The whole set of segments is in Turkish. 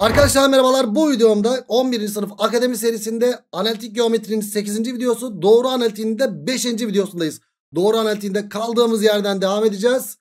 Arkadaşlar merhabalar bu videomda 11. sınıf akademi serisinde analitik geometrinin 8. videosu doğru analitiğinin 5. videosundayız. Doğru analitiğinde kaldığımız yerden devam edeceğiz.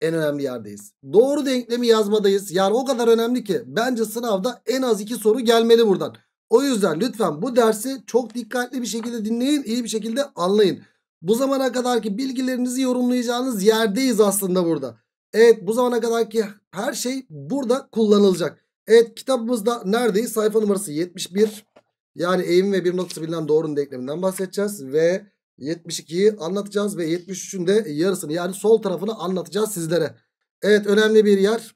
En önemli yerdeyiz. Doğru denklemi yazmadayız. Yani o kadar önemli ki bence sınavda en az 2 soru gelmeli buradan. O yüzden lütfen bu dersi çok dikkatli bir şekilde dinleyin iyi bir şekilde anlayın. Bu zamana kadarki bilgilerinizi yorumlayacağınız yerdeyiz aslında burada. Evet bu zamana kadarki her şey burada kullanılacak. Evet kitabımızda neredeyiz? Sayfa numarası 71. Yani eğim ve bir noktası bilinen doğrunun denkleminden bahsedeceğiz. Ve 72'yi anlatacağız ve 73'ün de yarısını yani sol tarafını anlatacağız sizlere. Evet önemli bir yer.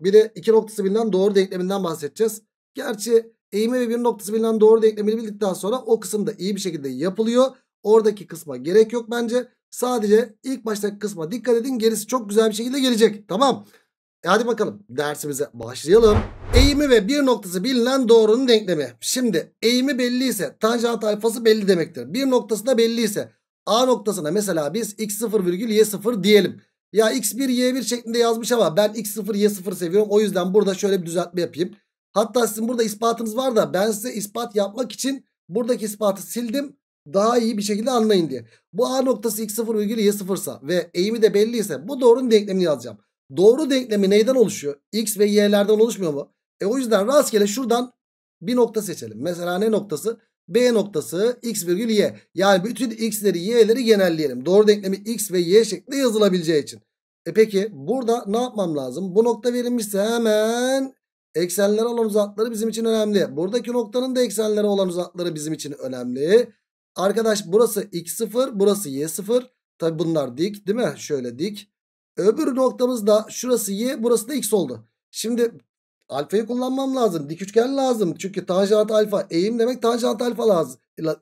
Bir de iki noktası bilinen doğru denkleminden bahsedeceğiz. Gerçi eğimi ve bir noktası bilinen doğru denklemini bildikten sonra o kısım da iyi bir şekilde yapılıyor. Oradaki kısma gerek yok bence. Sadece ilk baştaki kısma dikkat edin gerisi çok güzel bir şekilde gelecek. Tamam e hadi bakalım dersimize başlayalım. Eğimi ve bir noktası bilinen doğrunun denklemi. Şimdi eğimi belliyse tanjant alfası belli demektir. Bir noktası da belliyse A noktasına mesela biz x0 virgül y0 diyelim. Ya x1 y1 şeklinde yazmış ama ben x0 y0 seviyorum. O yüzden burada şöyle bir düzeltme yapayım. Hatta sizin burada ispatınız var da ben size ispat yapmak için buradaki ispatı sildim. Daha iyi bir şekilde anlayın diye. Bu A noktası x0 virgül y0 ise ve eğimi de belliyse bu doğrunun denklemini yazacağım doğru denklemi neyden oluşuyor? X ve y'lerden oluşmuyor mu? E o yüzden rastgele şuradan bir nokta seçelim. Mesela ne noktası? B noktası x virgül y. Yani bütün x'leri y'leri genelleyelim. Doğru denklemi x ve y şeklinde yazılabileceği için. E peki burada ne yapmam lazım? Bu nokta verilmişse hemen eksenlere olan uzakları bizim için önemli. Buradaki noktanın da eksenlere olan uzakları bizim için önemli. Arkadaş burası x0 burası y0. Tabi bunlar dik değil mi? Şöyle dik. Öbür noktamız da şurası y burası da x oldu. Şimdi alfayı kullanmam lazım. Dik üçgen lazım. Çünkü tanjant alfa eğim demek tanjant alfa lazım.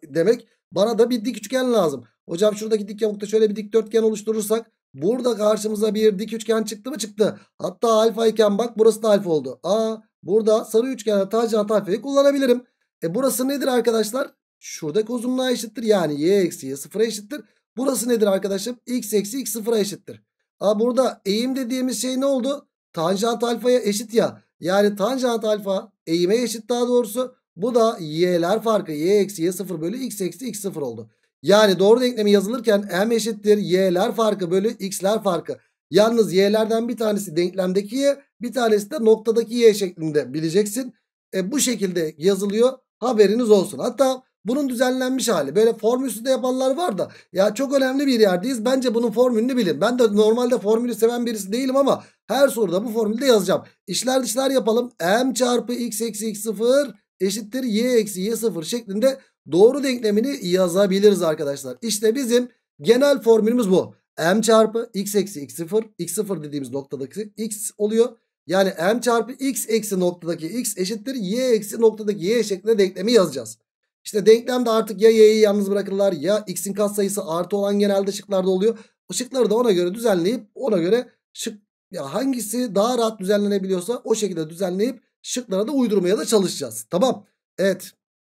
Demek bana da bir dik üçgen lazım. Hocam şuradaki dik yamukta şöyle bir dikdörtgen oluşturursak burada karşımıza bir dik üçgen çıktı mı çıktı. Hatta alfa iken bak burası da alfa oldu. Aa burada sarı üçgende tanjant alfayı kullanabilirim. E burası nedir arkadaşlar? Şuradaki uzunluğa eşittir. Yani y eksi y sıfıra eşittir. Burası nedir arkadaşım? x eksi x sıfıra eşittir. Aa, burada eğim dediğimiz şey ne oldu? Tanjant alfaya eşit ya. Yani tanjant alfa eğime eşit daha doğrusu. Bu da y'ler farkı. y eksi y sıfır bölü x eksi x sıfır oldu. Yani doğru denklemi yazılırken m eşittir y'ler farkı bölü x'ler farkı. Yalnız y'lerden bir tanesi denklemdeki y bir tanesi de noktadaki y şeklinde bileceksin. E, bu şekilde yazılıyor haberiniz olsun. Hatta bunun düzenlenmiş hali. Böyle formül de yapanlar var da ya çok önemli bir yerdeyiz. Bence bunun formülünü bilin. Ben de normalde formülü seven birisi değilim ama her soruda bu formülde yazacağım. İşler dışlar yapalım. M çarpı x eksi x sıfır eşittir y eksi y sıfır şeklinde doğru denklemini yazabiliriz arkadaşlar. İşte bizim genel formülümüz bu. M çarpı x eksi x sıfır. X sıfır dediğimiz noktadaki x oluyor. Yani m çarpı x eksi noktadaki x eşittir y eksi noktadaki y şeklinde denklemi yazacağız. İşte denklemde artık ya y'yi yalnız bırakırlar ya x'in katsayısı artı olan genelde şıklarda oluyor. Işıkları da ona göre düzenleyip ona göre şık ya hangisi daha rahat düzenlenebiliyorsa o şekilde düzenleyip şıklara da uydurmaya da çalışacağız. Tamam. Evet.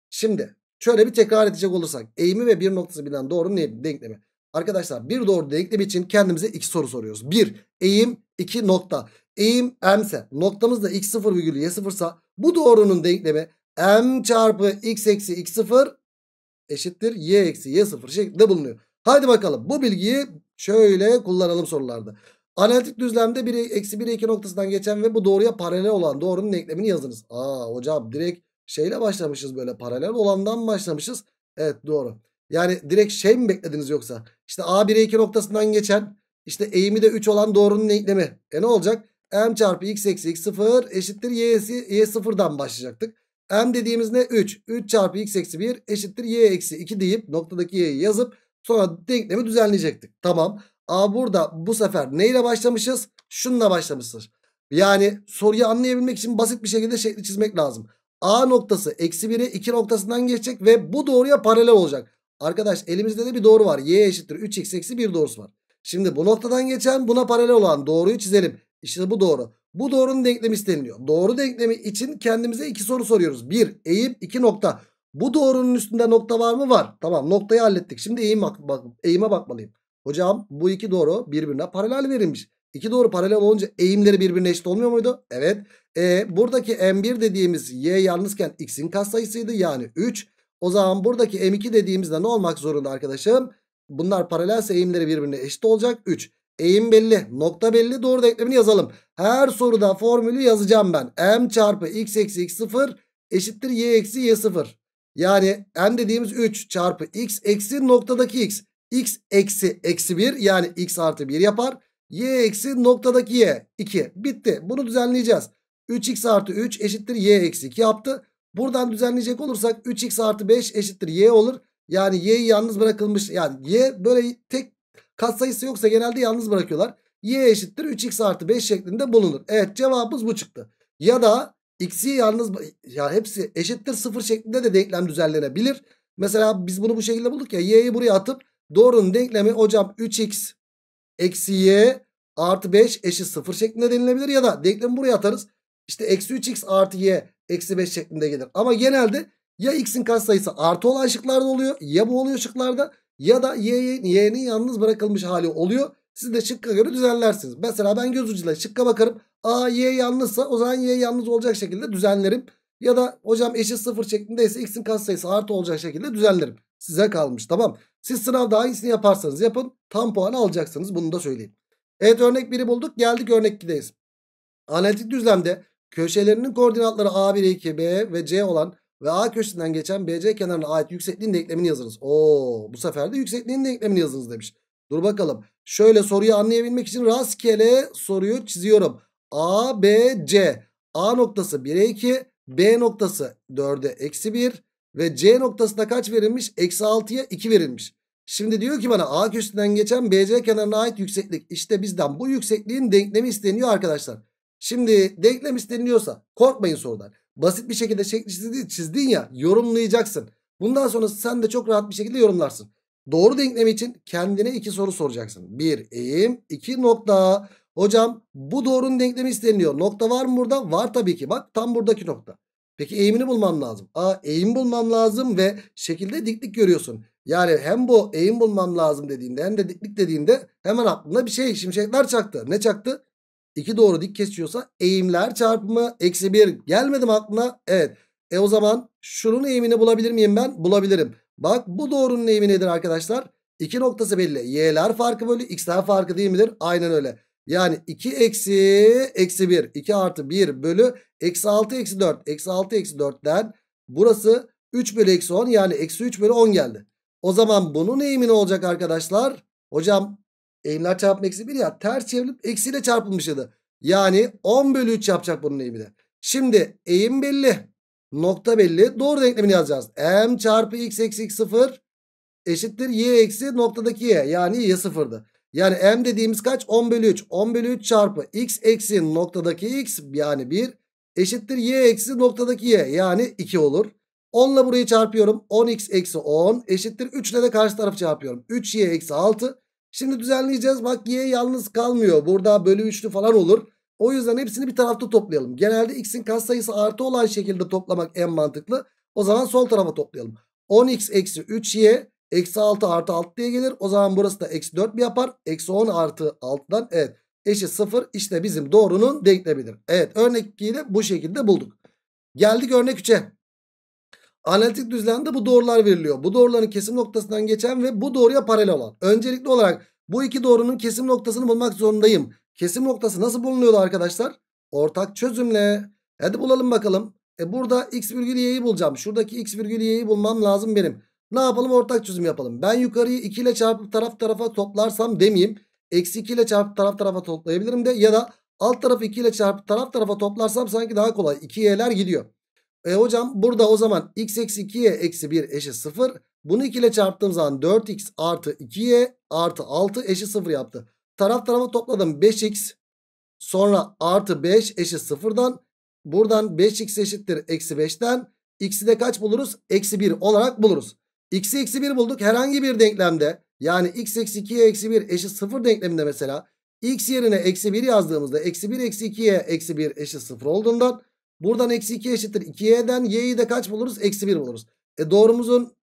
Şimdi şöyle bir tekrar edecek olursak eğimi ve bir noktası bilen doğru ne denklemi. Arkadaşlar bir doğru denklem için kendimize iki soru soruyoruz. Bir eğim iki nokta. Eğim m ise noktamız da x0 virgül y0 ise bu doğrunun denklemi m çarpı x eksi x sıfır eşittir y eksi y sıfır şeklinde bulunuyor. Haydi bakalım bu bilgiyi şöyle kullanalım sorularda. Analitik düzlemde 1, eksi 1, 2 noktasından geçen ve bu doğruya paralel olan doğrunun eklemini yazınız. Aa hocam direkt şeyle başlamışız böyle paralel olandan başlamışız. Evet doğru. Yani direkt şey mi beklediniz yoksa? İşte A1'e 2 noktasından geçen işte eğimi de 3 olan doğrunun eklemi. E ne olacak? M çarpı x eksi x sıfır eşittir y, y sıfırdan başlayacaktık. M dediğimiz ne? 3. 3 çarpı x eksi 1 eşittir y eksi 2 deyip noktadaki y'yi yazıp sonra denklemi düzenleyecektik. Tamam. A burada bu sefer neyle başlamışız? Şununla başlamışız. Yani soruyu anlayabilmek için basit bir şekilde şekli çizmek lazım. A noktası eksi 1'i 2 noktasından geçecek ve bu doğruya paralel olacak. Arkadaş elimizde de bir doğru var. Y eşittir 3x eksi 1 doğrusu var. Şimdi bu noktadan geçen buna paralel olan doğruyu çizelim. İşte bu doğru. Bu doğrunun denklemi isteniliyor. Doğru denklemi için kendimize iki soru soruyoruz. Bir eğim iki nokta. Bu doğrunun üstünde nokta var mı? Var. Tamam noktayı hallettik. Şimdi eğim bak, bak, eğime bakmalıyım. Hocam bu iki doğru birbirine paralel verilmiş. İki doğru paralel olunca eğimleri birbirine eşit olmuyor muydu? Evet. E, buradaki M1 dediğimiz Y yalnızken X'in katsayısıydı. Yani 3. O zaman buradaki M2 dediğimizde ne olmak zorunda arkadaşım? Bunlar paralelse eğimleri birbirine eşit olacak. 3. Eğim belli. Nokta belli. Doğru denklemini yazalım. Her soruda formülü yazacağım ben. M çarpı x eksi x sıfır eşittir y eksi y sıfır. Yani m dediğimiz 3 çarpı x eksi noktadaki x. x eksi eksi 1 yani x artı 1 yapar. y eksi noktadaki y 2. Bitti. Bunu düzenleyeceğiz. 3x artı 3 eşittir y eksi 2 yaptı. Buradan düzenleyecek olursak 3x artı 5 eşittir y olur. Yani y yalnız bırakılmış. Yani y böyle tek Katsayısı yoksa genelde yalnız bırakıyorlar. Y eşittir 3x artı 5 şeklinde bulunur. Evet cevabımız bu çıktı. Ya da x'i yalnız ya hepsi eşittir 0 şeklinde de denklem düzenlenebilir. Mesela biz bunu bu şekilde bulduk ya. Y'yi buraya atıp doğrunun denklemi hocam 3x eksi y artı 5 eşit 0 şeklinde denilebilir. Ya da denklemi buraya atarız. İşte eksi 3x artı y eksi 5 şeklinde gelir. Ama genelde ya x'in katsayısı artı olan şıklarda oluyor ya bu oluyor şıklarda ya da y'nin yalnız bırakılmış hali oluyor. Siz de şıkka göre düzenlersiniz. Mesela ben göz ucuyla şıkka bakarım. A y yalnızsa o zaman y yalnız olacak şekilde düzenlerim. Ya da hocam eşit sıfır şeklindeyse x'in katsayısı artı olacak şekilde düzenlerim. Size kalmış tamam. Siz sınavda hangisini yaparsanız yapın tam puan alacaksınız bunu da söyleyeyim. Evet örnek 1'i bulduk geldik örnek 2'deyiz. Analitik düzlemde köşelerinin koordinatları A1, 2, e B ve C olan ve A köşesinden geçen BC kenarına ait yüksekliğin denklemini yazınız. Oo, bu sefer de yüksekliğin denklemini yazınız demiş. Dur bakalım. Şöyle soruyu anlayabilmek için rastgele soruyu çiziyorum. A, B, C. A noktası 1'e 2. B noktası 4'e eksi 1. Ve C noktasına kaç verilmiş? Eksi 6'ya 2 verilmiş. Şimdi diyor ki bana A köşesinden geçen BC kenarına ait yükseklik. İşte bizden bu yüksekliğin denklemi isteniyor arkadaşlar. Şimdi denklem isteniliyorsa korkmayın sorudan basit bir şekilde şekli çizdin, ya yorumlayacaksın. Bundan sonra sen de çok rahat bir şekilde yorumlarsın. Doğru denklemi için kendine iki soru soracaksın. Bir eğim, iki nokta. Hocam bu doğrunun denklemi isteniyor. Nokta var mı burada? Var tabii ki. Bak tam buradaki nokta. Peki eğimini bulmam lazım. Aa, eğim bulmam lazım ve şekilde diklik görüyorsun. Yani hem bu eğim bulmam lazım dediğinde hem de diklik dediğinde hemen aklımda bir şey şimşekler çaktı. Ne çaktı? 2 doğru dik kesiyorsa eğimler çarpımı eksi 1 gelmedim aklına. Evet. E o zaman şunun eğimini bulabilir miyim ben? Bulabilirim. Bak bu doğrunun eğimi nedir arkadaşlar? İki noktası belli. Y'ler farkı bölü x'ler farkı değil midir? Aynen öyle. Yani 2 eksi eksi 1. 2 artı 1 bölü eksi 6 eksi 4. Eksi 6 eksi 4'ten burası 3 bölü eksi 10 yani eksi 3 bölü 10 geldi. O zaman bunun eğimi ne olacak arkadaşlar? Hocam e, eğimler çarpımı eksi 1 ya. Ters çevrilip eksiyle çarpılmış ya da. Yani 10 bölü 3 yapacak bunun eğimi de. Şimdi eğim belli. Nokta belli. Doğru denklemini yazacağız. M çarpı x eksi x 0 eşittir y eksi noktadaki y. Yani y 0'dı. Yani m dediğimiz kaç? 10 bölü 3. 10 bölü 3 çarpı x eksi noktadaki x yani 1 eşittir y eksi noktadaki y yani 2 olur. 10 ile burayı çarpıyorum. 10x eksi 10 eşittir 3 ile de karşı tarafı çarpıyorum. 3y eksi 6 Şimdi düzenleyeceğiz. Bak y yalnız kalmıyor. Burada bölü üçlü falan olur. O yüzden hepsini bir tarafta toplayalım. Genelde x'in katsayısı artı olan şekilde toplamak en mantıklı. O zaman sol tarafa toplayalım. 10x eksi 3y eksi 6 artı 6 diye gelir. O zaman burası da eksi 4 mi yapar? Eksi 10 artı 6'dan evet eşit 0. İşte bizim doğrunun denklemidir. Evet örnek 2'yi de bu şekilde bulduk. Geldik örnek 3'e. Analitik düzlemde bu doğrular veriliyor. Bu doğruların kesim noktasından geçen ve bu doğruya paralel olan. Öncelikli olarak bu iki doğrunun kesim noktasını bulmak zorundayım. Kesim noktası nasıl bulunuyordu arkadaşlar? Ortak çözümle. Hadi bulalım bakalım. E burada x virgül y'yi bulacağım. Şuradaki x virgül y'yi bulmam lazım benim. Ne yapalım ortak çözüm yapalım. Ben yukarıyı 2 ile çarpıp taraf tarafa toplarsam demeyeyim. Eksi 2 ile çarpıp taraf tarafa toplayabilirim de. Ya da alt tarafı 2 ile çarpıp taraf tarafa toplarsam sanki daha kolay. 2 y'ler gidiyor. E hocam burada o zaman x eksi 2y eksi 1 eşit 0. Bunu 2 ile çarptığım zaman 4x artı 2y artı 6 eşit 0 yaptı. Taraf tarafa topladım 5x sonra artı 5 eşit 0'dan buradan 5x eşittir eksi 5'ten x'i de kaç buluruz? Eksi 1 olarak buluruz. x'i eksi 1 bulduk herhangi bir denklemde yani x eksi 2'ye eksi 1 eşit 0 denkleminde mesela x yerine eksi 1 yazdığımızda eksi 1 eksi 2'ye eksi 1 eşit 0 olduğundan Buradan eksi 2 eşittir. 2y'den y'yi de kaç buluruz? Eksi 1 buluruz. E doğrumuzun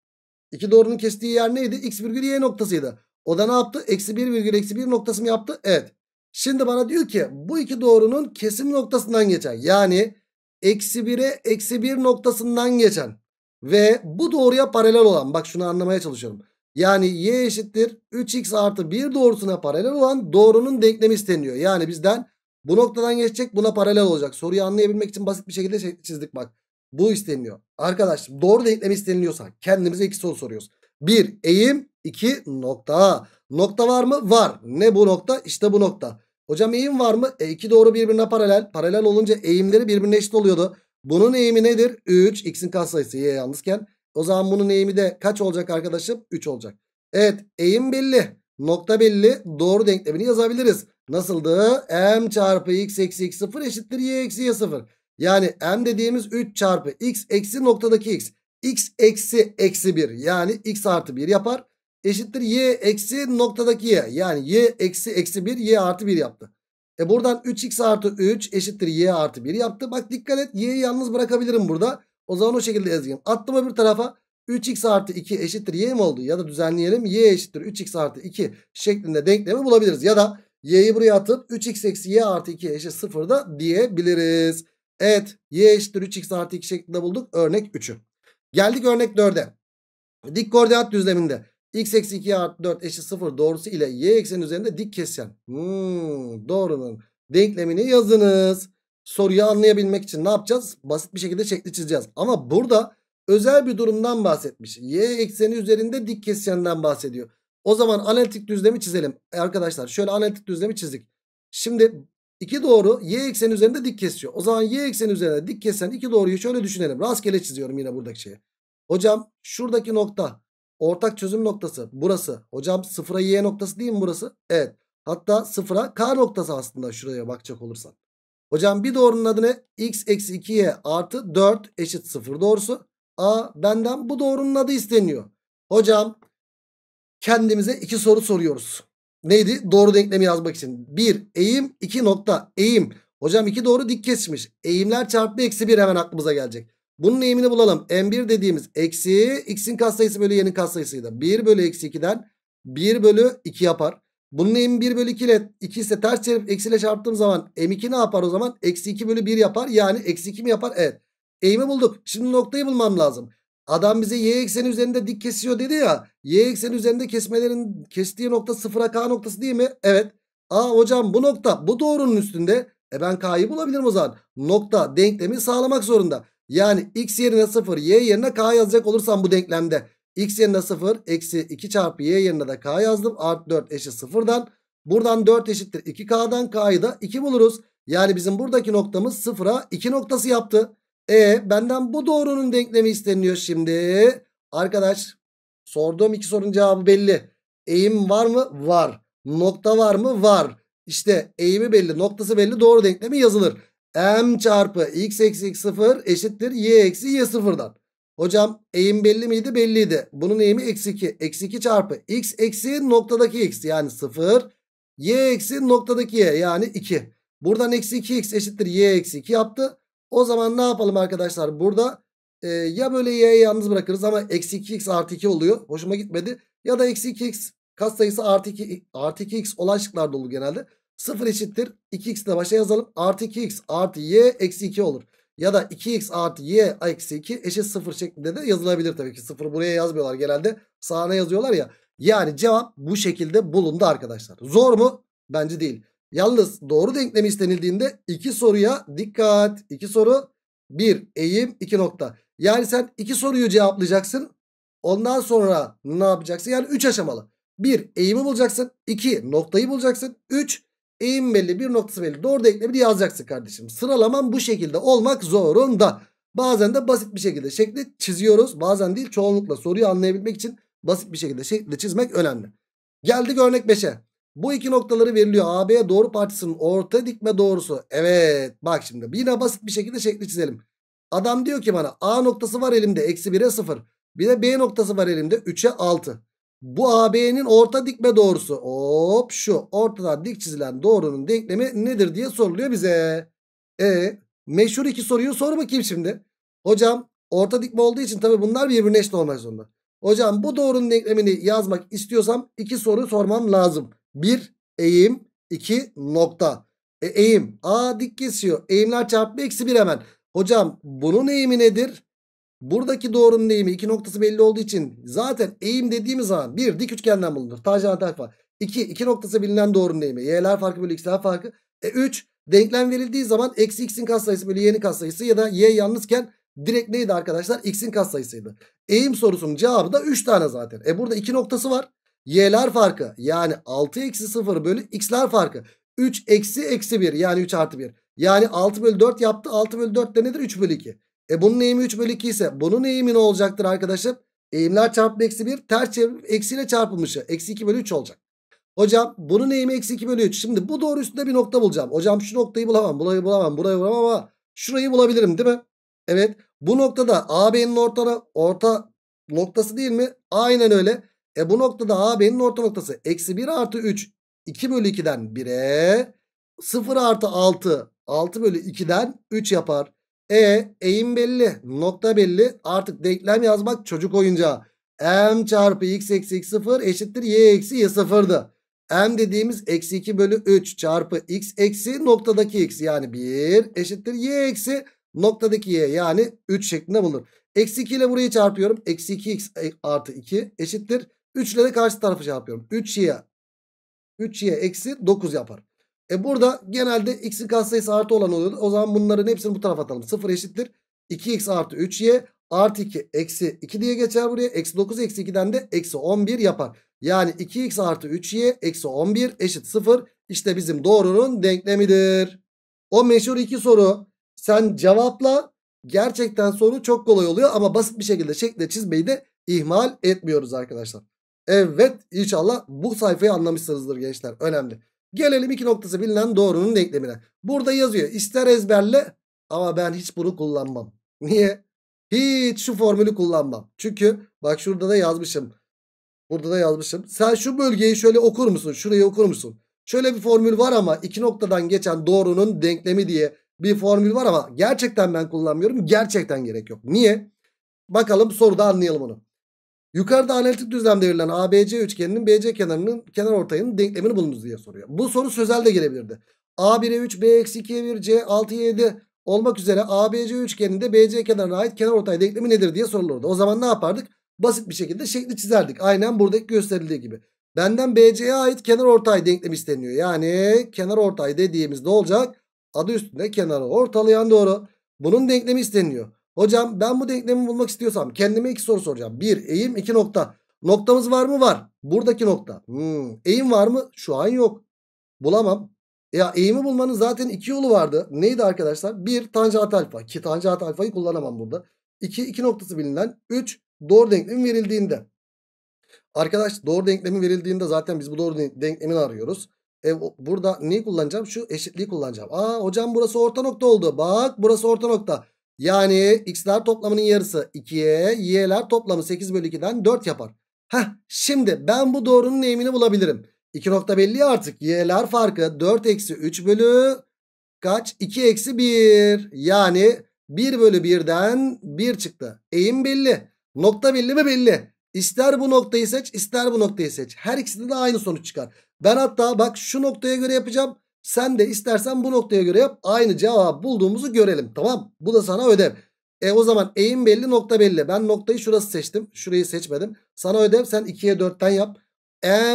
iki doğrunun kestiği yer neydi? X virgül y noktasıydı. O da ne yaptı? Eksi 1 virgül eksi 1 noktası mı yaptı? Evet. Şimdi bana diyor ki bu iki doğrunun kesim noktasından geçen yani eksi 1'e eksi 1 noktasından geçen ve bu doğruya paralel olan bak şunu anlamaya çalışıyorum. Yani y eşittir 3x artı 1 doğrusuna paralel olan doğrunun denklemi isteniyor. Yani bizden bu noktadan geçecek buna paralel olacak. Soruyu anlayabilmek için basit bir şekilde şey çizdik bak. Bu isteniyor. Arkadaş doğru denklem isteniliyorsa kendimize iki soru soruyoruz. Bir eğim iki nokta. Nokta var mı? Var. Ne bu nokta? İşte bu nokta. Hocam eğim var mı? E iki doğru birbirine paralel. Paralel olunca eğimleri birbirine eşit oluyordu. Bunun eğimi nedir? 3. X'in katsayısı y yalnızken. O zaman bunun eğimi de kaç olacak arkadaşım? 3 olacak. Evet eğim belli nokta belli doğru denklemini yazabiliriz. Nasıldı? M çarpı x eksi x sıfır eşittir y eksi y sıfır. Yani M dediğimiz 3 çarpı x eksi noktadaki x. x eksi eksi 1 yani x artı 1 yapar. Eşittir y eksi noktadaki y. Yani y eksi eksi 1 y artı 1 yaptı. E buradan 3x artı 3 eşittir y artı 1 yaptı. Bak dikkat et y'yi yalnız bırakabilirim burada. O zaman o şekilde yazayım. Attım öbür tarafa. 3x artı 2 eşittir y mi oldu? Ya da düzenleyelim y eşittir 3x artı 2 şeklinde denklemi bulabiliriz. Ya da y'yi buraya atıp 3x eksi y artı 2 eşit 0 0'da diyebiliriz. Evet y eşittir 3x artı 2 şeklinde bulduk örnek 3'ü. Geldik örnek 4'e. Dik koordinat düzleminde x eksi 2 artı 4 eşit 0 doğrusu ile y ekseni üzerinde dik kesen. hmm, doğrunun denklemini yazınız. Soruyu anlayabilmek için ne yapacağız? Basit bir şekilde şekli çizeceğiz. Ama burada özel bir durumdan bahsetmiş. Y ekseni üzerinde dik kesişenden bahsediyor. O zaman analitik düzlemi çizelim. E arkadaşlar şöyle analitik düzlemi çizdik. Şimdi iki doğru y ekseni üzerinde dik kesiyor. O zaman y ekseni üzerinde dik kesen iki doğruyu şöyle düşünelim. Rastgele çiziyorum yine buradaki şeyi. Hocam şuradaki nokta ortak çözüm noktası burası. Hocam sıfıra y noktası değil mi burası? Evet. Hatta sıfıra k noktası aslında şuraya bakacak olursan. Hocam bir doğrunun adı ne? x eksi 2y artı 4 eşit 0 doğrusu. A benden bu doğrunun adı isteniyor. Hocam kendimize iki soru soruyoruz. Neydi? Doğru denklemi yazmak için. 1 eğim 2 nokta eğim. Hocam 2 doğru dik kesmiş. Eğimler çarpı eksi 1 hemen aklımıza gelecek. Bunun eğimini bulalım. M1 dediğimiz eksi x'in katsayısı bölü y'nin katsayısıydı. 1 bölü eksi 2'den 1 bölü 2 yapar. Bunun eğimi 1 bölü 2 ile 2 ise ters çevirip eksiyle çarptığım zaman M2 ne yapar o zaman? Eksi 2 bölü 1 yapar. Yani eksi 2 mi yapar? Evet. Eğimi bulduk. Şimdi noktayı bulmam lazım. Adam bize y ekseni üzerinde dik kesiyor dedi ya. Y ekseni üzerinde kesmelerin kestiği nokta sıfıra k noktası değil mi? Evet. Aa hocam bu nokta bu doğrunun üstünde. E ben k'yı bulabilirim o zaman. Nokta denklemi sağlamak zorunda. Yani x yerine 0 y yerine k yazacak olursam bu denklemde. x yerine 0 eksi 2 çarpı y yerine de k yazdım. Art 4 eşit 0'dan. Buradan 4 eşittir 2k'dan k'yı da 2 buluruz. Yani bizim buradaki noktamız 0'a 2 noktası yaptı. E benden bu doğrunun denklemi isteniyor şimdi. Arkadaş sorduğum iki sorunun cevabı belli. Eğim var mı? Var. Nokta var mı? Var. İşte eğimi belli noktası belli doğru denklemi yazılır. M çarpı x eksi x sıfır eşittir y eksi y sıfırdan. Hocam eğim belli miydi? Belliydi. Bunun eğimi eksi 2. Eksi 2 çarpı x eksi noktadaki x yani sıfır. Y eksi noktadaki y yani 2. Buradan eksi 2x eşittir y eksi 2 yaptı. O zaman ne yapalım arkadaşlar? Burada e, ya böyle y'yi yalnız bırakırız ama eksi 2x artı 2 oluyor. Hoşuma gitmedi. Ya da eksi 2x kas sayısı artı 2, artı 2x olan şıklarda olur genelde. 0 eşittir 2x de başa yazalım. Artı 2x artı y eksi 2 olur. Ya da 2x artı y eksi 2 eşit 0 şeklinde de yazılabilir tabii ki. 0 buraya yazmıyorlar genelde. Sağına yazıyorlar ya. Yani cevap bu şekilde bulundu arkadaşlar. Zor mu? Bence değil. Yalnız doğru denklemi istenildiğinde iki soruya dikkat. İki soru bir eğim iki nokta. Yani sen iki soruyu cevaplayacaksın. Ondan sonra ne yapacaksın? Yani üç aşamalı. Bir eğimi bulacaksın. iki noktayı bulacaksın. Üç eğim belli bir noktası belli. Doğru denklemi yazacaksın kardeşim. Sıralaman bu şekilde olmak zorunda. Bazen de basit bir şekilde şekli çiziyoruz. Bazen değil çoğunlukla soruyu anlayabilmek için basit bir şekilde şekli çizmek önemli. Geldik örnek 5'e. Bu iki noktaları veriliyor. AB doğru parçasının orta dikme doğrusu. Evet bak şimdi yine basit bir şekilde şekli çizelim. Adam diyor ki bana A noktası var elimde eksi 1'e 0. Bir de B noktası var elimde 3'e 6. Bu AB'nin orta dikme doğrusu. Hop şu ortadan dik çizilen doğrunun denklemi nedir diye soruluyor bize. E meşhur iki soruyu sor bakayım şimdi. Hocam orta dikme olduğu için tabi bunlar birbirine eşit olmak zorunda. Hocam bu doğrunun denklemini yazmak istiyorsam iki soru sormam lazım. Bir eğim. iki nokta. E, eğim. A dik kesiyor. Eğimler çarpma eksi bir hemen. Hocam bunun eğimi nedir? Buradaki doğrunun eğimi iki noktası belli olduğu için zaten eğim dediğimiz zaman bir dik üçgenden bulunur. Tanjant alfa. 2 iki noktası bilinen doğrunun eğimi. Y'ler farkı bölü x'ler farkı. E 3 denklem verildiği zaman eksi x'in katsayısı bölü y'nin katsayısı ya da y yalnızken direkt neydi arkadaşlar? X'in katsayısıydı. Eğim sorusunun cevabı da 3 tane zaten. E burada iki noktası var y'ler farkı yani 6 eksi 0 bölü x'ler farkı. 3 eksi eksi 1 yani 3 artı 1. Yani 6 bölü 4 yaptı. 6 bölü 4 de nedir? 3 bölü 2. E bunun eğimi 3 bölü 2 ise bunun eğimi ne olacaktır arkadaşlar? Eğimler çarpımı eksi 1 ters çevirip eksiyle çarpılmışı. Eksi 2 bölü 3 olacak. Hocam bunun eğimi eksi 2 bölü 3. Şimdi bu doğru üstünde bir nokta bulacağım. Hocam şu noktayı bulamam. Burayı bulamam. Burayı bulamam ama şurayı bulabilirim değil mi? Evet. Bu noktada AB'nin orta, orta noktası değil mi? Aynen öyle. E bu noktada A B'nin orta noktası. Eksi 1 artı 3. 2 bölü 2'den 1'e. 0 artı 6. 6 bölü 2'den 3 yapar. E eğim belli. Nokta belli. Artık denklem yazmak çocuk oyuncağı. M çarpı x eksi x 0 eşittir y eksi y 0'dı. M dediğimiz eksi 2 bölü 3 çarpı x eksi noktadaki x yani 1 eşittir y eksi noktadaki y yani 3 şeklinde bulunur. Eksi 2 ile burayı çarpıyorum. Eksi 2x e, artı 2 eşittir 3 ile de karşı tarafı şey yapıyorum? 3y 3y eksi 9 yapar. E burada genelde x'in katsayısı artı olan oluyordu. O zaman bunların hepsini bu tarafa atalım. 0 eşittir. 2x artı 3y artı 2 eksi 2 diye geçer buraya. Eksi 9 eksi 2'den de eksi 11 yapar. Yani 2x artı 3y eksi 11 eşit 0. İşte bizim doğrunun denklemidir. O meşhur iki soru. Sen cevapla gerçekten soru çok kolay oluyor ama basit bir şekilde şekle çizmeyi de ihmal etmiyoruz arkadaşlar. Evet inşallah bu sayfayı anlamışsınızdır gençler. Önemli. Gelelim iki noktası bilinen doğrunun denklemine. Burada yazıyor İster ezberle ama ben hiç bunu kullanmam. Niye? Hiç şu formülü kullanmam. Çünkü bak şurada da yazmışım. Burada da yazmışım. Sen şu bölgeyi şöyle okur musun? Şurayı okur musun? Şöyle bir formül var ama iki noktadan geçen doğrunun denklemi diye bir formül var ama gerçekten ben kullanmıyorum. Gerçekten gerek yok. Niye? Bakalım soruda anlayalım onu. Yukarıda analitik düzlemde verilen ABC üçgeninin BC kenarının kenar ortayının denklemini bulunuz diye soruyor. Bu soru sözel de gelebilirdi. A1'e 3, B-2'ye 1, C6'ya 7 olmak üzere ABC üçgeninde BC kenarına ait kenar ortay denklemi nedir diye sorulurdu. O zaman ne yapardık? Basit bir şekilde şekli çizerdik. Aynen buradaki gösterildiği gibi. Benden BC'ye ait kenar ortay denklemi isteniyor. Yani kenar ortay dediğimiz ne olacak? Adı üstünde kenarı ortalayan doğru. Bunun denklemi isteniyor. Hocam ben bu denklemi bulmak istiyorsam kendime iki soru soracağım. Bir eğim iki nokta. Noktamız var mı? Var. Buradaki nokta. Hmm. Eğim var mı? Şu an yok. Bulamam. Ya eğimi bulmanın zaten iki yolu vardı. Neydi arkadaşlar? Bir tanjant alfa. Ki tanjant alfayı kullanamam burada. İki, iki noktası bilinen. Üç, doğru denklem verildiğinde. Arkadaş doğru denklemi verildiğinde zaten biz bu doğru denklemini arıyoruz. E, burada neyi kullanacağım? Şu eşitliği kullanacağım. Aa hocam burası orta nokta oldu. Bak burası orta nokta. Yani x'ler toplamının yarısı 2'ye y'ler toplamı 8 bölü 2'den 4 yapar. Heh şimdi ben bu doğrunun eğimini bulabilirim. 2 nokta belli artık y'ler farkı 4 eksi 3 bölü kaç 2 eksi 1 yani 1 bölü 1'den 1 çıktı. Eğim belli nokta belli mi belli. İster bu noktayı seç ister bu noktayı seç. Her ikisinde de aynı sonuç çıkar. Ben hatta bak şu noktaya göre yapacağım. Sen de istersen bu noktaya göre yap. Aynı cevabı bulduğumuzu görelim. Tamam. Bu da sana ödev. E o zaman eğim belli nokta belli. Ben noktayı şurası seçtim. Şurayı seçmedim. Sana ödev sen 2'ye 4'ten yap.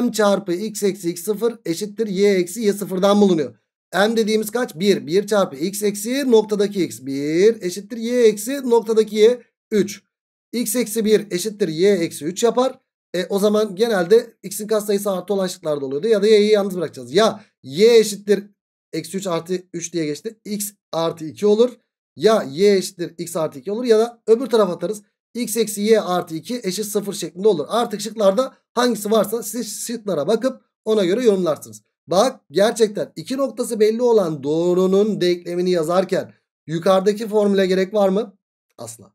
M çarpı x eksi x 0 eşittir y eksi y sıfırdan bulunuyor. M dediğimiz kaç? 1. 1 çarpı x eksi noktadaki x 1 eşittir y eksi noktadaki y 3. x eksi 1 eşittir y eksi 3 yapar. E, o zaman genelde x'in katsayısı artı olan şıklarda oluyordu ya da y'yi yalnız bırakacağız. Ya y eşittir eksi 3 artı 3 diye geçti. x artı 2 olur. Ya y eşittir x artı 2 olur ya da öbür tarafa atarız. x eksi y artı 2 eşit 0 şeklinde olur. Artık şıklarda hangisi varsa siz şıklara bakıp ona göre yorumlarsınız. Bak gerçekten iki noktası belli olan doğrunun denklemini yazarken yukarıdaki formüle gerek var mı? Asla.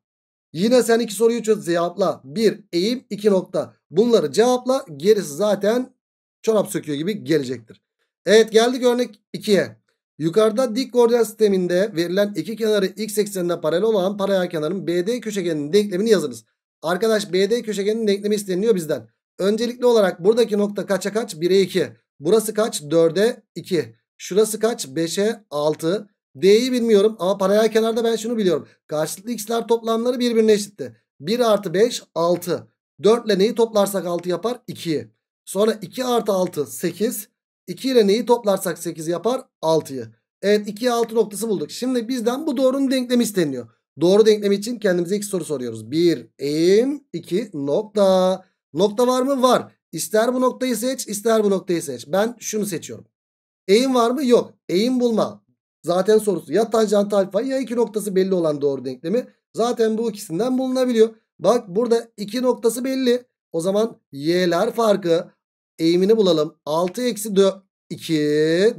Yine sen iki soruyu çöz cevapla. Bir eğim iki nokta. Bunları cevapla gerisi zaten çorap söküyor gibi gelecektir. Evet geldik örnek 2'ye. Yukarıda dik koordinat sisteminde verilen iki kenarı x eksenine paralel olan paralel kenarın BD köşegeninin denklemini yazınız. Arkadaş BD köşegeninin denklemi isteniliyor bizden. Öncelikli olarak buradaki nokta kaça kaç? 1'e 2. Burası kaç? 4'e 2. Şurası kaç? 5'e 6. D'yi bilmiyorum ama paralel kenarda ben şunu biliyorum. Karşılıklı x'ler toplamları birbirine eşitti. 1 artı 5 6. 4 ile neyi toplarsak 6 yapar? 2'yi. Sonra 2 artı 6 8. 2 ile neyi toplarsak 8 yapar? 6'yı. Evet 2'ye 6 noktası bulduk. Şimdi bizden bu doğrunun denklemi isteniyor. Doğru denklemi için kendimize iki soru soruyoruz. 1 eğim 2 nokta. Nokta var mı? Var. İster bu noktayı seç ister bu noktayı seç. Ben şunu seçiyorum. Eğim var mı? Yok. Eğim bulma. Zaten sorusu ya tanjant alfa ya iki noktası belli olan doğru denklemi. Zaten bu ikisinden bulunabiliyor. Bak burada iki noktası belli. O zaman y'ler farkı eğimini bulalım. 6 eksi 4 2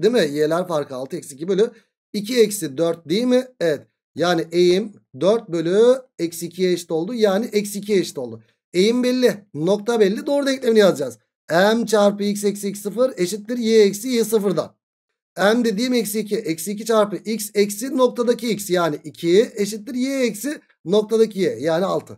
değil mi? Y'ler farkı 6 eksi 2 bölü 2 eksi 4 değil mi? Evet. Yani eğim 4 bölü eksi 2'ye eşit oldu. Yani eksi 2'ye eşit oldu. Eğim belli. Nokta belli. Doğru denklemini yazacağız. M çarpı x eksi x sıfır eşittir y eksi y sıfırdan. M dediğim eksi 2. Eksi 2 çarpı x eksi noktadaki x. Yani 2 eşittir y eksi noktadaki y. Yani 6.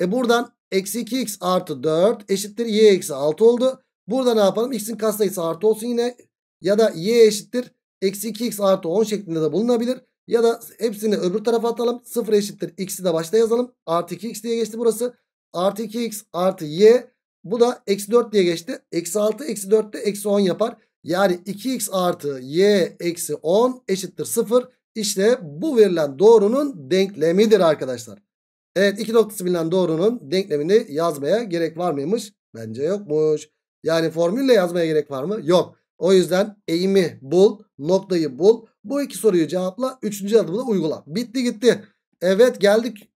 E buradan eksi 2x artı 4 eşittir y eksi 6 oldu. Burada ne yapalım? X'in katsayısı artı olsun yine. Ya da y eşittir. Eksi 2x artı 10 şeklinde de bulunabilir. Ya da hepsini öbür tarafa atalım. 0 eşittir. X'i de başta yazalım. Artı 2x diye geçti burası. Artı 2x artı y. Bu da eksi 4 diye geçti. Eksi 6 eksi 4 de eksi 10 yapar. Yani 2x artı y eksi 10 eşittir 0. İşte bu verilen doğrunun denklemidir arkadaşlar. Evet iki noktası bilinen doğrunun denklemini yazmaya gerek var mıymış? Bence yokmuş. Yani formülle yazmaya gerek var mı? Yok. O yüzden eğimi bul, noktayı bul. Bu iki soruyu cevapla. Üçüncü adımda uygula. Bitti gitti. Evet geldik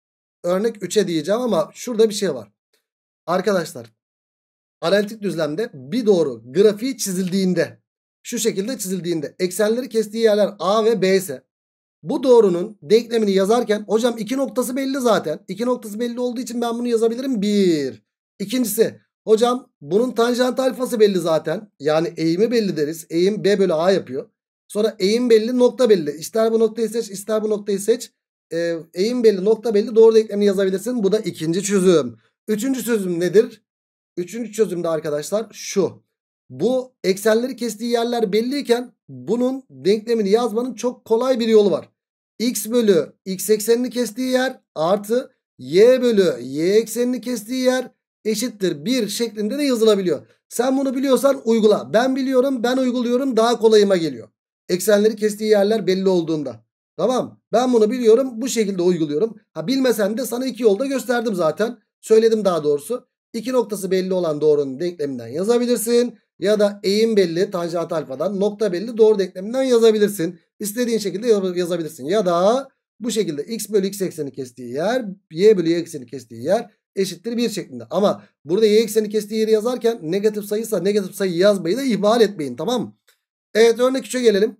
örnek 3'e diyeceğim ama şurada bir şey var. Arkadaşlar analitik düzlemde bir doğru grafiği çizildiğinde şu şekilde çizildiğinde eksenleri kestiği yerler A ve B ise bu doğrunun denklemini yazarken hocam iki noktası belli zaten. İki noktası belli olduğu için ben bunu yazabilirim. Bir. İkincisi Hocam bunun tanjant alfası belli zaten. Yani eğimi belli deriz. Eğim B bölü A yapıyor. Sonra eğim belli nokta belli. İster bu noktayı seç ister bu noktayı seç. Ee, eğim belli nokta belli doğru denklemini yazabilirsin. Bu da ikinci çözüm. Üçüncü çözüm nedir? Üçüncü çözüm de arkadaşlar şu. Bu eksenleri kestiği yerler belliyken bunun denklemini yazmanın çok kolay bir yolu var. X bölü X eksenini kestiği yer artı Y bölü Y eksenini kestiği yer eşittir 1 şeklinde de yazılabiliyor. Sen bunu biliyorsan uygula. Ben biliyorum ben uyguluyorum daha kolayıma geliyor. Eksenleri kestiği yerler belli olduğunda. Tamam ben bunu biliyorum bu şekilde uyguluyorum. Ha bilmesen de sana iki yolda gösterdim zaten. Söyledim daha doğrusu. İki noktası belli olan doğrunun denkleminden yazabilirsin. Ya da eğim belli tanjant alfadan nokta belli doğru denkleminden yazabilirsin. İstediğin şekilde yazabilirsin. Ya da bu şekilde x bölü x ekseni kestiği yer y bölü y ekseni kestiği yer eşittir 1 şeklinde. Ama burada y ekseni kestiği yeri yazarken negatif sayıysa negatif sayı yazmayı da ihmal etmeyin tamam Evet örnek 3'e gelelim.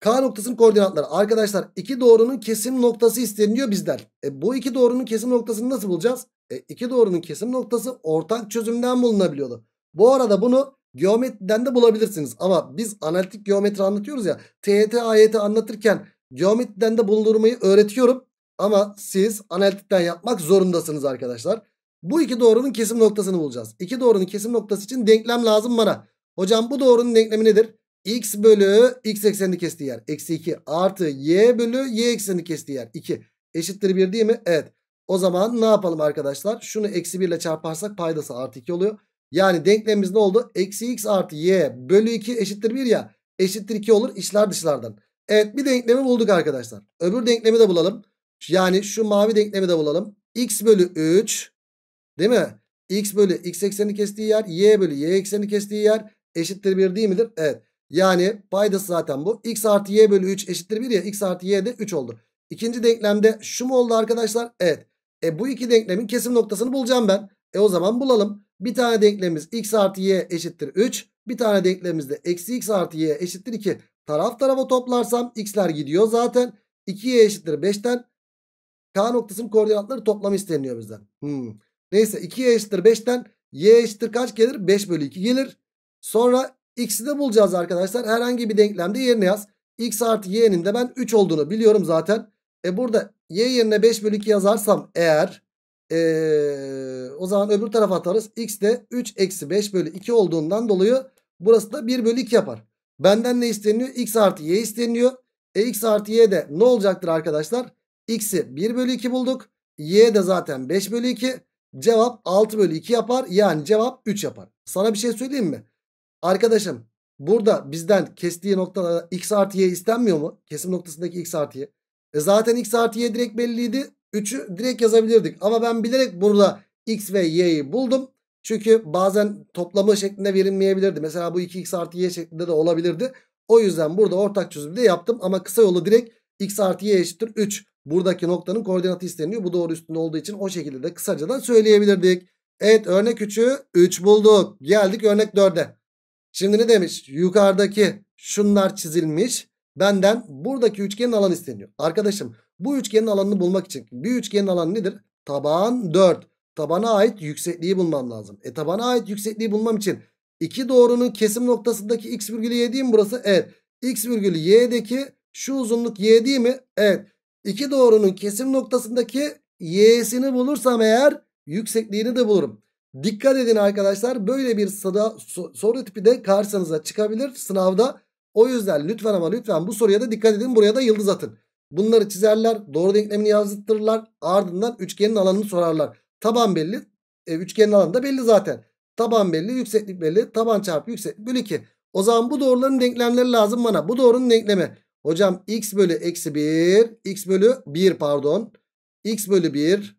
K noktasının koordinatları. Arkadaşlar iki doğrunun kesim noktası isteniliyor bizden. E, bu iki doğrunun kesim noktasını nasıl bulacağız? E, iki doğrunun kesim noktası ortak çözümden bulunabiliyordu. Bu arada bunu geometriden de bulabilirsiniz. Ama biz analitik geometri anlatıyoruz ya. TYT, AYT anlatırken geometriden de bulundurmayı öğretiyorum. Ama siz analitikten yapmak zorundasınız arkadaşlar. Bu iki doğrunun kesim noktasını bulacağız. İki doğrunun kesim noktası için denklem lazım bana. Hocam bu doğrunun denklemi nedir? X bölü X eksenini kestiği yer. Eksi 2 artı Y bölü Y eksenini kestiği yer. 2 eşittir 1 değil mi? Evet. O zaman ne yapalım arkadaşlar? Şunu eksi 1 ile çarparsak paydası artı 2 oluyor. Yani denklemimiz ne oldu? Eksi x artı y bölü 2 eşittir 1 ya. Eşittir 2 olur işler dışlardan. Evet bir denklemi bulduk arkadaşlar. Öbür denklemi de bulalım. Yani şu mavi denklemi de bulalım. X bölü 3 değil mi? X bölü X eksenini kestiği yer Y bölü Y eksenini kestiği yer eşittir 1 değil midir? Evet. Yani paydası zaten bu. X artı Y bölü 3 eşittir 1 ya. X artı Y de 3 oldu. İkinci denklemde şu mu oldu arkadaşlar? Evet. E bu iki denklemin kesim noktasını bulacağım ben. E o zaman bulalım. Bir tane denklemimiz x artı y eşittir 3. Bir tane denklemimiz denklemimizde eksi x artı y eşittir 2. Taraf tarafa toplarsam x'ler gidiyor zaten. 2y eşittir 5'ten K noktasının koordinatları toplam isteniyor bizden. Hmm. Neyse 2y eşittir 5'ten y eşittir kaç gelir? 5 bölü 2 gelir. Sonra x'i de bulacağız arkadaşlar. Herhangi bir denklemde yerine yaz. x artı y'nin de ben 3 olduğunu biliyorum zaten. E burada y yerine 5 bölü 2 yazarsam eğer ee, o zaman öbür tarafa atarız. x de 3 eksi 5 bölü 2 olduğundan dolayı burası da 1 bölü 2 yapar. Benden ne isteniyor? x artı y isteniyor. E x artı y de ne olacaktır arkadaşlar? X'i 1 bölü 2 bulduk. Y de zaten 5 bölü 2. Cevap 6 bölü 2 yapar. Yani cevap 3 yapar. Sana bir şey söyleyeyim mi? Arkadaşım burada bizden kestiği noktada x artı y istenmiyor mu? Kesim noktasındaki x artı y. E zaten x artı y direkt belliydi. 3'ü direkt yazabilirdik. Ama ben bilerek burada x ve y'yi buldum. Çünkü bazen toplama şeklinde verilmeyebilirdi. Mesela bu 2x artı y şeklinde de olabilirdi. O yüzden burada ortak çözümü de yaptım. Ama kısa yolu direkt x artı y eşittir 3. Buradaki noktanın koordinatı isteniyor. Bu doğru üstünde olduğu için o şekilde de kısaca da söyleyebilirdik. Evet örnek 3'ü 3 bulduk. Geldik örnek 4'e. Şimdi ne demiş? Yukarıdaki şunlar çizilmiş. Benden buradaki üçgenin alanı isteniyor. Arkadaşım bu üçgenin alanını bulmak için bir üçgenin alanı nedir? Taban 4. Tabana ait yüksekliği bulmam lazım. E tabana ait yüksekliği bulmam için iki doğrunun kesim noktasındaki x virgülü y değil mi burası? Evet. x virgülü y'deki şu uzunluk y değil mi? Evet. İki doğrunun kesim noktasındaki y'sini bulursam eğer yüksekliğini de bulurum. Dikkat edin arkadaşlar böyle bir sıra, soru tipi de karşınıza çıkabilir sınavda. O yüzden lütfen ama lütfen bu soruya da dikkat edin. Buraya da yıldız atın. Bunları çizerler. Doğru denklemini yazdırtırlar. Ardından üçgenin alanını sorarlar. Taban belli. E, üçgenin alanı da belli zaten. Taban belli. Yükseklik belli. Taban çarpı yükseklik bölü 2. O zaman bu doğruların denklemleri lazım bana. Bu doğrunun denklemi. Hocam x bölü eksi 1. X bölü 1 pardon. X bölü 1.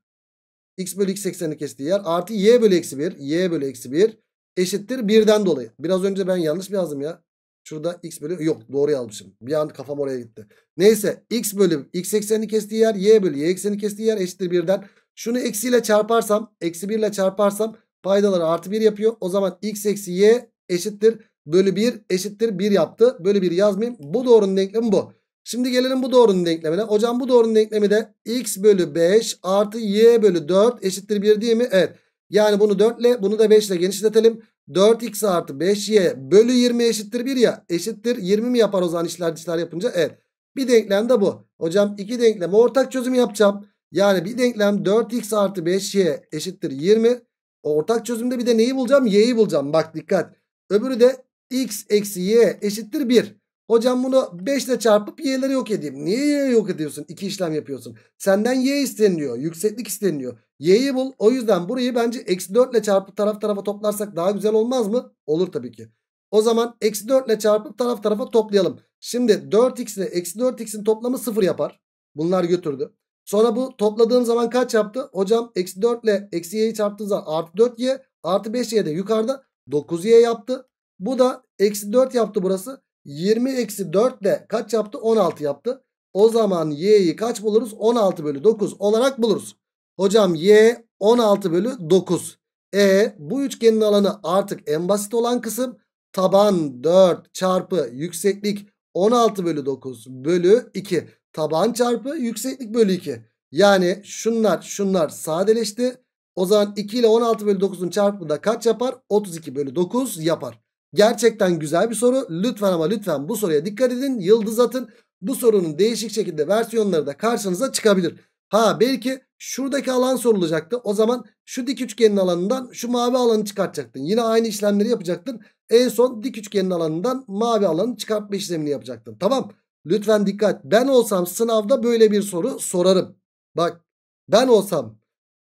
X bölü x eksenini kestiği yer. Artı y bölü eksi 1. Y bölü eksi 1. Eşittir 1'den dolayı. Biraz önce ben yanlış mı yazdım ya? Şurada x bölü yok doğru yazmışım. Bir an kafam oraya gitti. Neyse x bölü x eksenini kestiği yer y bölü y ekseni kestiği yer eşittir birden. Şunu eksiyle çarparsam eksi 1 ile çarparsam paydaları artı 1 yapıyor. O zaman x eksi y eşittir bölü 1 eşittir 1 yaptı. Bölü 1 yazmayayım. Bu doğrunun denklemi bu. Şimdi gelelim bu doğrunun denklemine. Hocam bu doğrunun denklemi de x bölü 5 artı y bölü 4 eşittir 1 değil mi? Evet. Yani bunu 4 ile bunu da 5 ile genişletelim. 4x artı 5y bölü 20 eşittir 1 ya. Eşittir 20 mi yapar o zaman işler dışlar yapınca? Evet. Bir denklem de bu. Hocam iki denklem ortak çözüm yapacağım. Yani bir denklem 4x artı 5y eşittir 20. Ortak çözümde bir de neyi bulacağım? Y'yi bulacağım. Bak dikkat. Öbürü de x eksi y eşittir 1. Hocam bunu 5 ile çarpıp y'leri yok edeyim. Niye y'leri yok ediyorsun? İki işlem yapıyorsun. Senden y isteniliyor. Yükseklik isteniliyor. Y'yi bul. O yüzden burayı bence eksi 4 ile çarpıp taraf tarafa toplarsak daha güzel olmaz mı? Olur tabii ki. O zaman eksi 4 ile çarpıp taraf tarafa toplayalım. Şimdi 4x ile eksi 4x'in toplamı 0 yapar. Bunlar götürdü. Sonra bu topladığım zaman kaç yaptı? Hocam eksi 4 ile eksi y'yi çarptığım zaman artı 4y artı 5y de yukarıda 9y yaptı. Bu da eksi 4 yaptı burası. 20 eksi 4 de kaç yaptı? 16 yaptı. O zaman y'yi kaç buluruz? 16 bölü 9 olarak buluruz. Hocam y 16 bölü 9. E bu üçgenin alanı artık en basit olan kısım. Taban 4 çarpı yükseklik 16 bölü 9 bölü 2. Taban çarpı yükseklik bölü 2. Yani şunlar şunlar sadeleşti. O zaman 2 ile 16 bölü 9'un çarpımı da kaç yapar? 32 bölü 9 yapar. Gerçekten güzel bir soru. Lütfen ama lütfen bu soruya dikkat edin. Yıldız atın. Bu sorunun değişik şekilde versiyonları da karşınıza çıkabilir. Ha belki şuradaki alan sorulacaktı. O zaman şu dik üçgenin alanından şu mavi alanı çıkartacaktın. Yine aynı işlemleri yapacaktın. En son dik üçgenin alanından mavi alanı çıkartma işlemini yapacaktın. Tamam. Lütfen dikkat. Ben olsam sınavda böyle bir soru sorarım. Bak ben olsam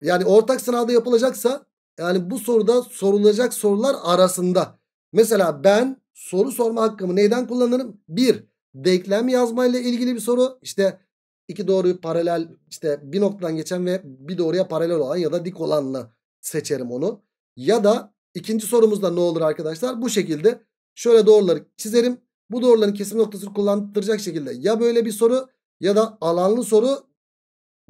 yani ortak sınavda yapılacaksa yani bu soruda sorulacak sorular arasında Mesela ben soru sorma hakkımı neyden kullanırım? Bir, denklem yazmayla ilgili bir soru. İşte iki doğruyu paralel işte bir noktadan geçen ve bir doğruya paralel olan ya da dik olanla seçerim onu. Ya da ikinci sorumuzda ne olur arkadaşlar? Bu şekilde şöyle doğruları çizerim. Bu doğruların kesim noktasını kullandıracak şekilde ya böyle bir soru ya da alanlı soru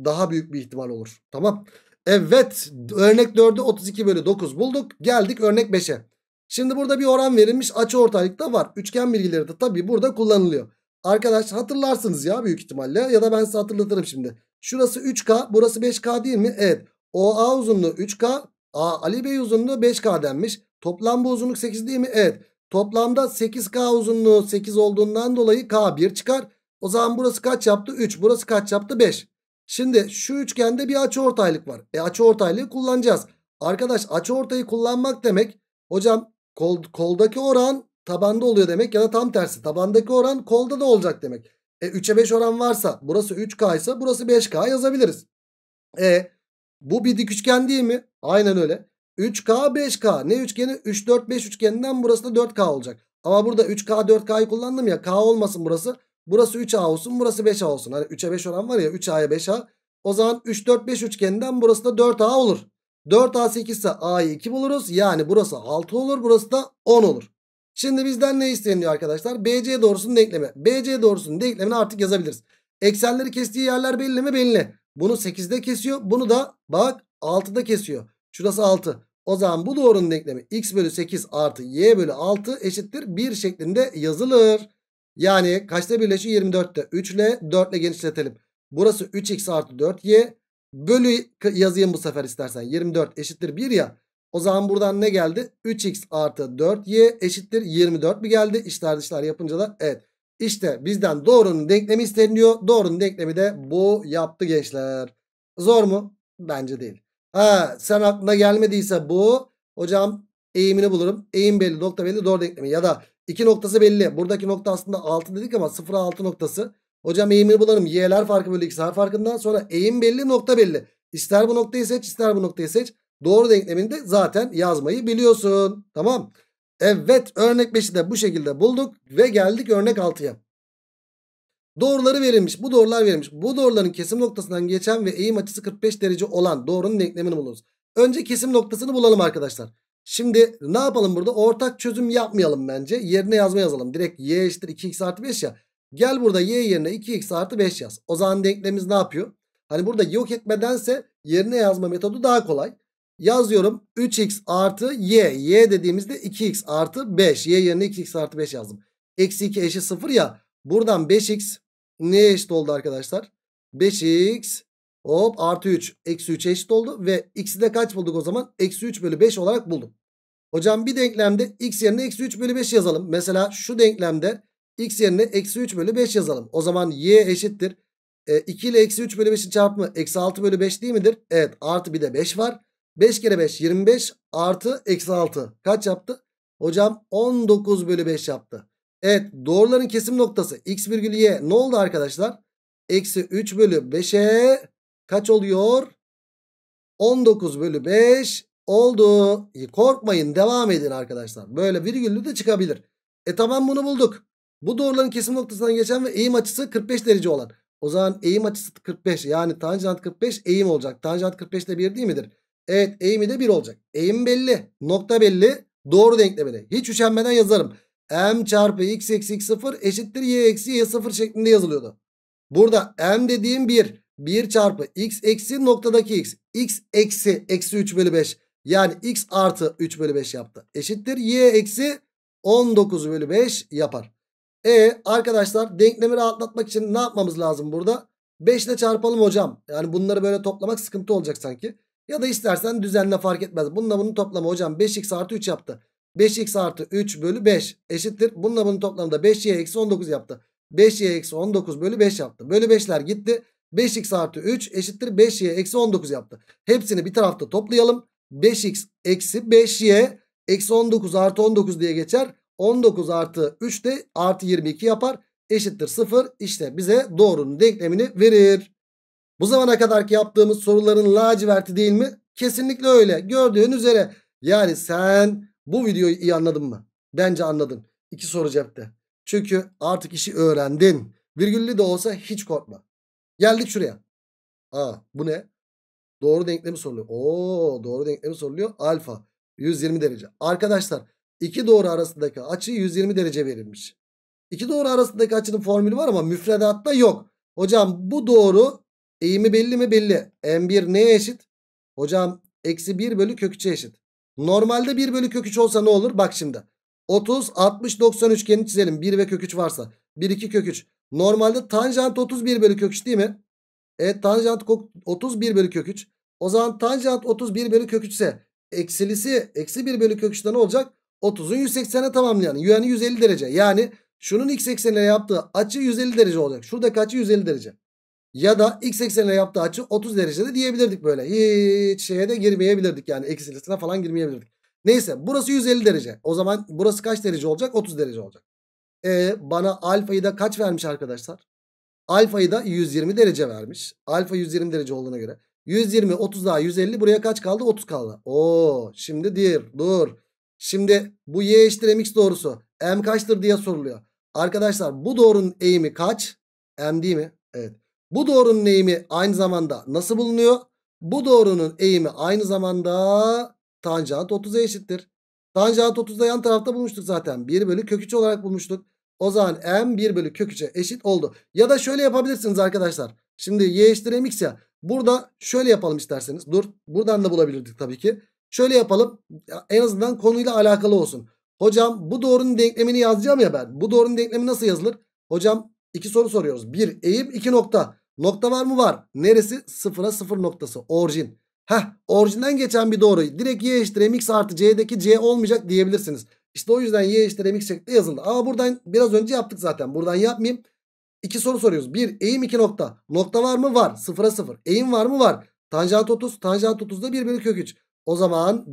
daha büyük bir ihtimal olur. Tamam. Evet örnek 4'ü 32 bölü 9 bulduk. Geldik örnek 5'e. Şimdi burada bir oran verilmiş açı ortaylık da var. Üçgen bilgileri de tabii burada kullanılıyor. Arkadaş hatırlarsınız ya büyük ihtimalle ya da ben size hatırlatırım şimdi. Şurası 3K burası 5K değil mi? Evet. OA uzunluğu 3K A, Ali Bey uzunluğu 5K denmiş. Toplam bu uzunluk 8 değil mi? Evet. Toplamda 8K uzunluğu 8 olduğundan dolayı K 1 çıkar. O zaman burası kaç yaptı? 3. Burası kaç yaptı? 5. Şimdi şu üçgende bir açı ortaylık var. E açı ortaylığı kullanacağız. Arkadaş açı ortayı kullanmak demek hocam Kol, koldaki oran tabanda oluyor demek ya da tam tersi. Tabandaki oran kolda da olacak demek. E 3'e 5 oran varsa burası 3K ise burası 5K yazabiliriz. E bu bir dik üçgen değil mi? Aynen öyle. 3K 5K ne üçgeni? 3 4 5 üçgeninden burası da 4K olacak. Ama burada 3K 4K'yı kullandım ya K olmasın burası. Burası 3A olsun burası 5A olsun. Hani 3'e 5 oran var ya 3A'ya 5A. O zaman 3 4 5 üçgeninden burası da 4A olur. 4A8 ise A'yı 2 buluruz. Yani burası 6 olur. Burası da 10 olur. Şimdi bizden ne isteniyor arkadaşlar? BC doğrusunun denklemi. BC doğrusunun denklemini artık yazabiliriz. Eksenleri kestiği yerler belli mi? Belli. Bunu 8'de kesiyor. Bunu da bak 6'da kesiyor. Şurası 6. O zaman bu doğrunun denklemi x bölü 8 artı y bölü 6 eşittir 1 şeklinde yazılır. Yani kaçta birleşiyor? 24'te. 3 ile 4 ile genişletelim. Burası 3x artı 4y. Bölü yazayım bu sefer istersen. 24 eşittir 1 ya. O zaman buradan ne geldi? 3x artı 4y eşittir 24 mi geldi? İşler dışlar yapınca da evet. İşte bizden doğrunun denklemi isteniyor. Doğrunun denklemi de bu yaptı gençler. Zor mu? Bence değil. Ha, sen aklına gelmediyse bu hocam eğimini bulurum. Eğim belli nokta belli doğru denklemi ya da iki noktası belli. Buradaki nokta aslında 6 dedik ama 0'a 6 noktası. Hocam eğimini bulalım. Y'ler farkı bölü x harf farkından sonra eğim belli nokta belli. İster bu noktayı seç ister bu noktayı seç. Doğru denkleminde zaten yazmayı biliyorsun. Tamam. Evet örnek 5'i de bu şekilde bulduk ve geldik örnek 6'ya. Doğruları verilmiş. Bu doğrular verilmiş. Bu doğruların kesim noktasından geçen ve eğim açısı 45 derece olan doğrunun denklemini buluruz. Önce kesim noktasını bulalım arkadaşlar. Şimdi ne yapalım burada? Ortak çözüm yapmayalım bence. Yerine yazma yazalım. Direkt y eşittir 2x artı 5 ya. Gel burada y yerine 2x artı 5 yaz. O zaman denklemimiz ne yapıyor? Hani burada yok etmedense yerine yazma metodu daha kolay. Yazıyorum 3x artı y. y dediğimizde 2x artı 5. y yerine 2x artı 5 yazdım. Eksi 2 eşi 0 ya. Buradan 5x neye eşit oldu arkadaşlar? 5x hop artı 3 eksi 3 eşit oldu. Ve x'i de kaç bulduk o zaman? Eksi 3 bölü 5 olarak buldum. Hocam bir denklemde x yerine eksi 3 bölü 5 yazalım. Mesela şu denklemde X yerine eksi 3 bölü 5 yazalım. O zaman y eşittir. E, 2 ile eksi 3 bölü 5'in çarpımı eksi 6 bölü 5 değil midir? Evet artı bir de 5 var. 5 kere 5 25 artı eksi 6 kaç yaptı? Hocam 19 bölü 5 yaptı. Evet doğruların kesim noktası x virgül y ne oldu arkadaşlar? Eksi 3 bölü 5'e kaç oluyor? 19 bölü 5 oldu. Korkmayın devam edin arkadaşlar. Böyle virgüllü de çıkabilir. E tamam bunu bulduk. Bu doğruların kesim noktasından geçen ve eğim açısı 45 derece olan. O zaman eğim açısı 45 yani tanjant 45 eğim olacak. Tanjant 45 de 1 değil midir? Evet eğimi de 1 olacak. Eğim belli. Nokta belli. Doğru denklemede. Hiç üşenmeden yazarım. M çarpı x eksi x 0 eşittir y eksi y 0 şeklinde yazılıyordu. Burada M dediğim 1. 1 çarpı x eksi noktadaki x. x eksi eksi 3 bölü 5. Yani x artı 3 bölü 5 yaptı. Eşittir y eksi 19 bölü 5 yapar. E arkadaşlar denklemi rahatlatmak için ne yapmamız lazım burada? 5 ile çarpalım hocam. Yani bunları böyle toplamak sıkıntı olacak sanki. Ya da istersen düzenle fark etmez. Bununla bunu toplamı hocam 5x artı 3 yaptı. 5x artı 3 bölü 5 eşittir. Bununla bunu toplamda da 5y eksi 19 yaptı. 5y eksi 19 bölü 5 yaptı. Bölü 5'ler gitti. 5x artı 3 eşittir 5y eksi 19 yaptı. Hepsini bir tarafta toplayalım. 5x eksi 5y eksi 19 artı 19 diye geçer. 19 artı 3 de artı 22 yapar. Eşittir 0. İşte bize doğrunun denklemini verir. Bu zamana kadarki yaptığımız soruların laciverti değil mi? Kesinlikle öyle. Gördüğün üzere. Yani sen bu videoyu iyi anladın mı? Bence anladın. İki soru cepte. Çünkü artık işi öğrendin. Virgüllü de olsa hiç korkma. Geldik şuraya. Aa bu ne? Doğru denklemi soruluyor. Oo doğru denklemi soruluyor. Alfa 120 derece. Arkadaşlar İki doğru arasındaki açı 120 derece verilmiş. İki doğru arasındaki açının formülü var ama müfredatta yok. Hocam bu doğru eğimi belli mi? Belli. M1 neye eşit? Hocam eksi 1 bölü kök 3'e eşit. Normalde 1 bölü kök 3 olsa ne olur? Bak şimdi. 30, 60, 90 üçgeni çizelim. 1 ve kök 3 varsa. 1, 2 kök 3. Normalde tanjant 31 bölü kök 3 değil mi? Evet tanjant 31 bölü kök 3. O zaman tanjant 31 bölü kök 3 ise eksilisi eksi 1 bölü kök 3'te ne olacak? 30'u 180'e tamamlayan yani 150 derece. Yani şunun x eksenine yaptığı açı 150 derece olacak. Şuradaki açı 150 derece. Ya da x eksenine yaptığı açı 30 derecede diyebilirdik böyle. Hiç şeye de girmeyebilirdik yani eksilisine falan girmeyebilirdik. Neyse burası 150 derece. O zaman burası kaç derece olacak? 30 derece olacak. E, bana alfayı da kaç vermiş arkadaşlar? Alfayı da 120 derece vermiş. Alfa 120 derece olduğuna göre. 120, 30 daha 150. Buraya kaç kaldı? 30 kaldı. Oo, şimdi dir, dur. Şimdi bu y eşittir mx doğrusu. M kaçtır diye soruluyor. Arkadaşlar bu doğrunun eğimi kaç? M değil mi? Evet. Bu doğrunun eğimi aynı zamanda nasıl bulunuyor? Bu doğrunun eğimi aynı zamanda tanjant 30'a e eşittir. Tanjant 30'da yan tarafta bulmuştuk zaten. 1 bölü kök 3 olarak bulmuştuk. O zaman m 1 bölü kök 3'e eşit oldu. Ya da şöyle yapabilirsiniz arkadaşlar. Şimdi y eşittir mx ya. Burada şöyle yapalım isterseniz. Dur buradan da bulabilirdik tabii ki. Şöyle yapalım. En azından konuyla alakalı olsun. Hocam bu doğrunun denklemini yazacağım ya ben. Bu doğrunun denklemi nasıl yazılır? Hocam iki soru soruyoruz. Bir eğim iki nokta. Nokta var mı? Var. Neresi? Sıfıra sıfır noktası. Orijin. Heh orijinden geçen bir doğruyu direkt y eşittir mx artı c'deki c olmayacak diyebilirsiniz. İşte o yüzden y eşittir mx şeklinde yazıldı. Ama buradan biraz önce yaptık zaten. Buradan yapmayayım. İki soru soruyoruz. Bir eğim iki nokta. Nokta var mı? Var. Sıfıra sıfır. Eğim var mı? Var. Tanjant 30. Tanjant 30'da da 1 bölü kök 3. O zaman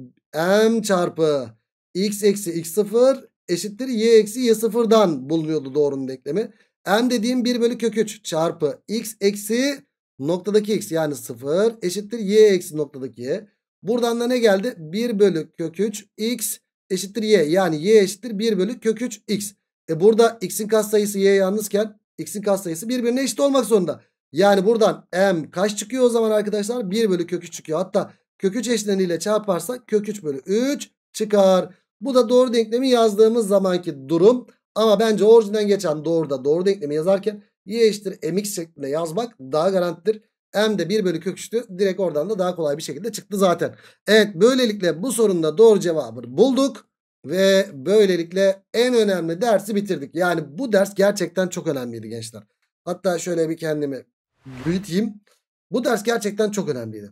m çarpı x eksi x0 eşittir y eksi y0'dan bulunuyordu doğrunun denklemi. m dediğim 1 bölü kök 3 çarpı x eksi noktadaki x yani 0 eşittir y eksi noktadaki y. Buradan da ne geldi? 1 bölü kök 3 x eşittir y. Yani y eşittir 1 bölü kök 3 x. E burada x'in katsayısı y yalnızken x'in katsayısı birbirine eşit olmak zorunda. Yani buradan m kaç çıkıyor o zaman arkadaşlar? 1 bölü kök 3 çıkıyor. Hatta Kök 3 eşleniyle çarparsak kök 3 bölü 3 çıkar. Bu da doğru denklemi yazdığımız zamanki durum. Ama bence orijinden geçen doğru da doğru denklemi yazarken y eşittir mx şeklinde yazmak daha garantidir. M de 1 bölü kök 3'tü. Direkt oradan da daha kolay bir şekilde çıktı zaten. Evet böylelikle bu sorunda doğru cevabı bulduk. Ve böylelikle en önemli dersi bitirdik. Yani bu ders gerçekten çok önemliydi gençler. Hatta şöyle bir kendimi büyüteyim. Bu ders gerçekten çok önemliydi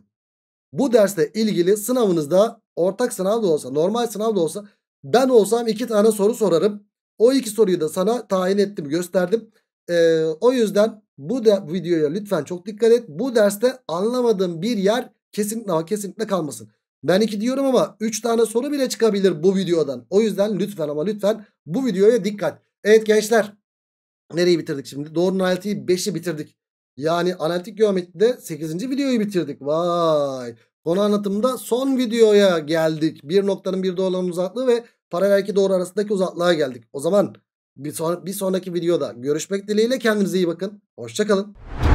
bu derste ilgili sınavınızda ortak sınav da olsa normal sınav da olsa ben olsam iki tane soru sorarım. O iki soruyu da sana tayin ettim gösterdim. Ee, o yüzden bu da videoya lütfen çok dikkat et. Bu derste anlamadığım bir yer kesinlikle ama kesinlikle kalmasın. Ben iki diyorum ama üç tane soru bile çıkabilir bu videodan. O yüzden lütfen ama lütfen bu videoya dikkat. Evet gençler nereyi bitirdik şimdi? Doğru naletiyi 5'i bitirdik. Yani analitik geometride 8. videoyu bitirdik. Vay. Konu anlatımda son videoya geldik. Bir noktanın bir olan uzaklığı ve paralel iki doğru arasındaki uzaklığa geldik. O zaman bir, son, bir sonraki videoda görüşmek dileğiyle kendinize iyi bakın. Hoşçakalın.